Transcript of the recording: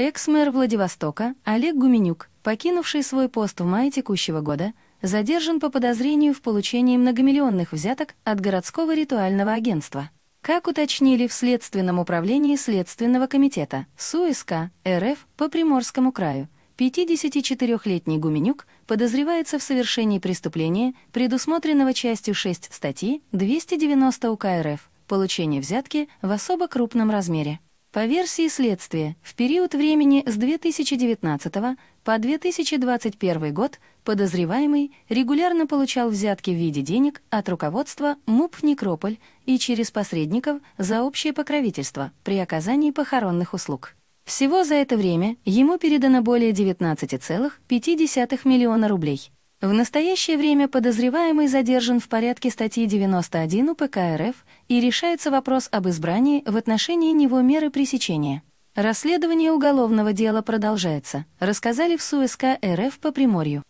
Экс-мэр Владивостока Олег Гуменюк, покинувший свой пост в мае текущего года, задержан по подозрению в получении многомиллионных взяток от городского ритуального агентства. Как уточнили в Следственном управлении Следственного комитета СУСК РФ по Приморскому краю, 54-летний Гуменюк подозревается в совершении преступления, предусмотренного частью 6 статьи 290 УК РФ «Получение взятки в особо крупном размере». По версии следствия, в период времени с 2019 по 2021 год подозреваемый регулярно получал взятки в виде денег от руководства МУП «Некрополь» и через посредников за общее покровительство при оказании похоронных услуг. Всего за это время ему передано более 19,5 миллиона рублей. В настоящее время подозреваемый задержан в порядке статьи 91 УПК РФ и решается вопрос об избрании в отношении него меры пресечения. Расследование уголовного дела продолжается, рассказали в СУСК РФ по Приморью.